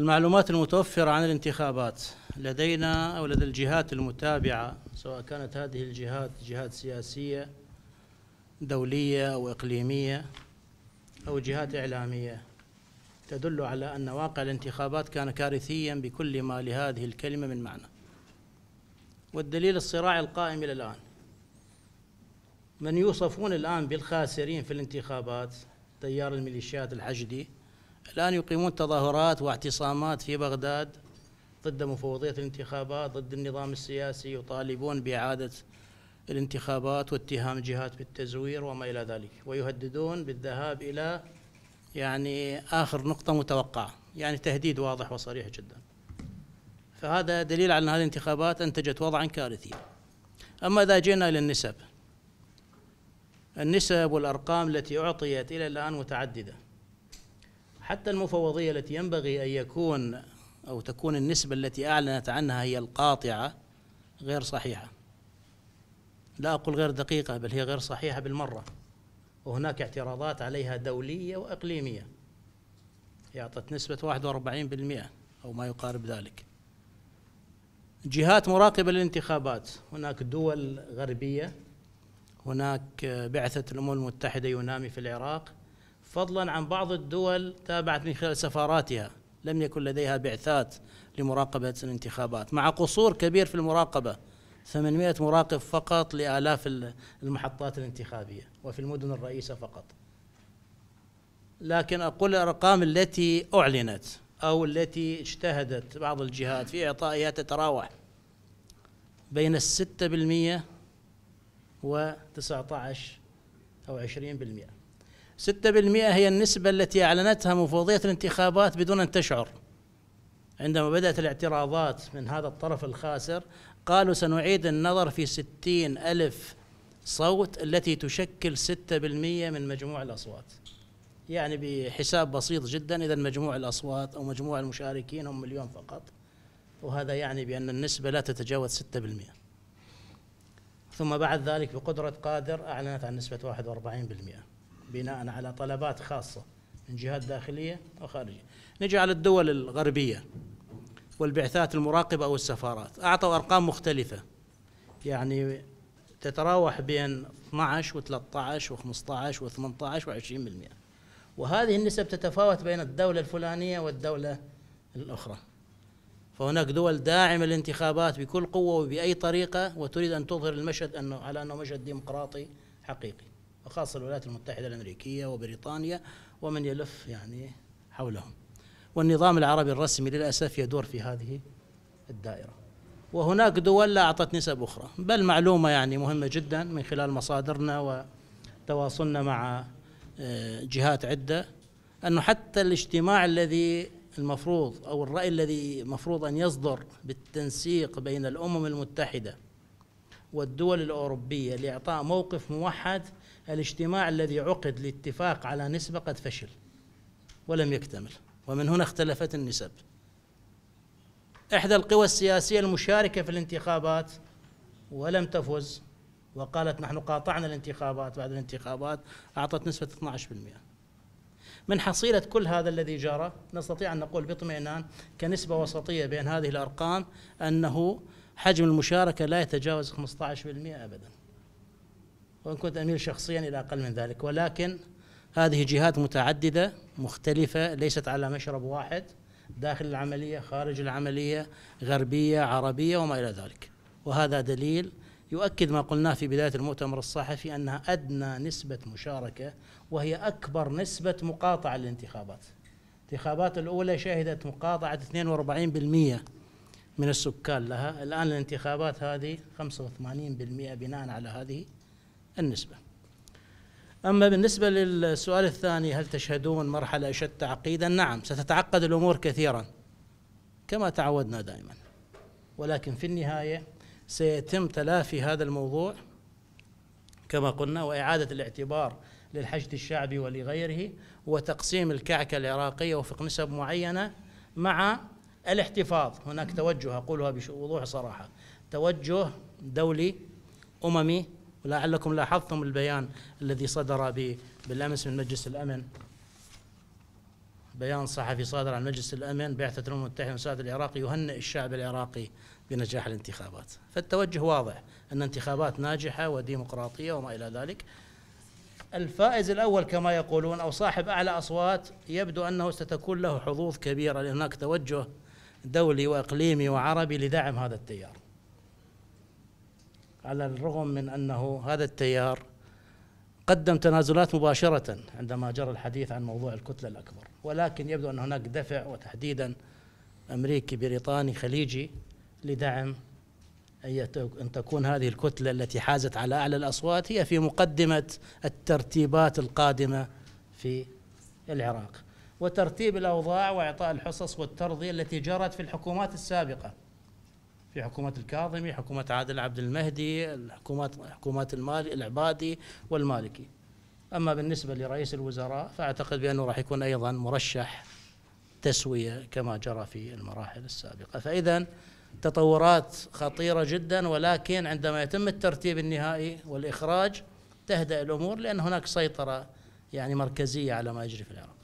المعلومات المتوفرة عن الانتخابات لدينا أو لدى الجهات المتابعة سواء كانت هذه الجهات جهات سياسية دولية أو إقليمية أو جهات إعلامية تدل على أن واقع الانتخابات كان كارثيا بكل ما لهذه الكلمة من معنى والدليل الصراع القائم إلى الآن من يوصفون الآن بالخاسرين في الانتخابات تيار الميليشيات الحشدي الآن يقيمون تظاهرات واعتصامات في بغداد ضد مفوضية الانتخابات ضد النظام السياسي يطالبون بإعادة الانتخابات واتهام جهات بالتزوير وما إلى ذلك ويهددون بالذهاب إلى يعني آخر نقطة متوقعة يعني تهديد واضح وصريح جدا فهذا دليل على أن هذه الانتخابات أنتجت وضعا كارثيا أما إذا جئنا إلى النسب النسب والأرقام التي أعطيت إلى الآن متعددة حتى المفوضية التي ينبغي أن يكون أو تكون النسبة التي أعلنت عنها هي القاطعة غير صحيحة لا أقول غير دقيقة بل هي غير صحيحة بالمرة وهناك اعتراضات عليها دولية وإقليمية هي أعطت نسبة 41% أو ما يقارب ذلك جهات مراقبة للانتخابات هناك دول غربية هناك بعثة الأمم المتحدة ينامي في العراق فضلا عن بعض الدول تابعت من خلال سفاراتها لم يكن لديها بعثات لمراقبة الانتخابات مع قصور كبير في المراقبة 800 مراقب فقط لآلاف المحطات الانتخابية وفي المدن الرئيسة فقط لكن أقول الأرقام التي أعلنت أو التي اجتهدت بعض الجهات في إعطائها تتراوح بين الستة بالمئة وتسعة عشر أو عشرين بالمئة 6% هي النسبة التي أعلنتها مفوضية الانتخابات بدون أن تشعر عندما بدأت الاعتراضات من هذا الطرف الخاسر قالوا سنعيد النظر في 60 ألف صوت التي تشكل 6% من مجموع الأصوات يعني بحساب بسيط جدا إذا مجموع الأصوات أو مجموع المشاركين هم مليون فقط وهذا يعني بأن النسبة لا تتجاوز 6% ثم بعد ذلك بقدرة قادر أعلنت عن نسبة 41% بناء على طلبات خاصة من جهات داخلية وخارجية نجي على الدول الغربية والبعثات المراقبة أو السفارات أعطوا أرقام مختلفة يعني تتراوح بين 12 و 13 و 15 و 18 و 20% وهذه النسب تتفاوت بين الدولة الفلانية والدولة الأخرى فهناك دول داعمة للانتخابات بكل قوة وبأي طريقة وتريد أن تظهر المشهد أنه على أنه مشهد ديمقراطي حقيقي وخاصة الولايات المتحدة الأمريكية وبريطانيا ومن يلف يعني حولهم والنظام العربي الرسمي للأسف يدور في هذه الدائرة وهناك دول لا أعطت نسب أخرى بل معلومة يعني مهمة جدا من خلال مصادرنا وتواصلنا مع آه، جهات عدة أنه حتى الاجتماع الذي المفروض أو الرأي الذي المفروض أن يصدر بالتنسيق بين الأمم المتحدة والدول الأوروبية لإعطاء موقف موحد الاجتماع الذي عقد لاتفاق على نسبة قد فشل ولم يكتمل ومن هنا اختلفت النسب إحدى القوى السياسية المشاركة في الانتخابات ولم تفز وقالت نحن قاطعنا الانتخابات بعد الانتخابات أعطت نسبة 12% من حصيلة كل هذا الذي جرى نستطيع أن نقول باطمئنان كنسبة وسطية بين هذه الأرقام أنه حجم المشاركة لا يتجاوز 15% أبدا وإن كنت أميل شخصيا إلى أقل من ذلك ولكن هذه جهات متعددة مختلفة ليست على مشرب واحد داخل العملية خارج العملية غربية عربية وما إلى ذلك وهذا دليل يؤكد ما قلناه في بداية المؤتمر الصحفي أنها أدنى نسبة مشاركة وهي أكبر نسبة مقاطعة للانتخابات الانتخابات الأولى شهدت مقاطعة 42% من السكان لها الآن الانتخابات هذه 85% بناء على هذه النسبة أما بالنسبة للسؤال الثاني هل تشهدون مرحلة أشد تعقيدا نعم ستتعقد الأمور كثيرا كما تعودنا دائما ولكن في النهاية سيتم تلافي هذا الموضوع كما قلنا وإعادة الاعتبار للحشد الشعبي ولغيره وتقسيم الكعكة العراقية وفق نسب معينة مع الاحتفاظ هناك توجه أقولها بوضوح صراحة توجه دولي أممي ولعلكم لاحظتم البيان الذي صدر بالأمس من مجلس الأمن بيان صحفي صادر عن مجلس الأمن بعثة الأمم المتحدة والسادة العراقي يهنئ الشعب العراقي بنجاح الانتخابات فالتوجه واضح أن انتخابات ناجحة وديمقراطية وما إلى ذلك الفائز الأول كما يقولون أو صاحب أعلى أصوات يبدو أنه ستكون له حظوظ كبيرة لأن هناك توجه دولي واقليمي وعربي لدعم هذا التيار على الرغم من انه هذا التيار قدم تنازلات مباشره عندما جرى الحديث عن موضوع الكتله الاكبر ولكن يبدو ان هناك دفع وتحديدا امريكي بريطاني خليجي لدعم ان تكون هذه الكتله التي حازت على اعلى الاصوات هي في مقدمه الترتيبات القادمه في العراق وترتيب الاوضاع واعطاء الحصص والترضيه التي جرت في الحكومات السابقه. في حكومه الكاظمي، حكومه عادل عبد المهدي، الحكومات حكومات المالي العبادي والمالكي. اما بالنسبه لرئيس الوزراء فاعتقد بانه راح يكون ايضا مرشح تسويه كما جرى في المراحل السابقه، فاذا تطورات خطيره جدا ولكن عندما يتم الترتيب النهائي والاخراج تهدأ الامور لان هناك سيطره يعني مركزيه على ما يجري في العراق.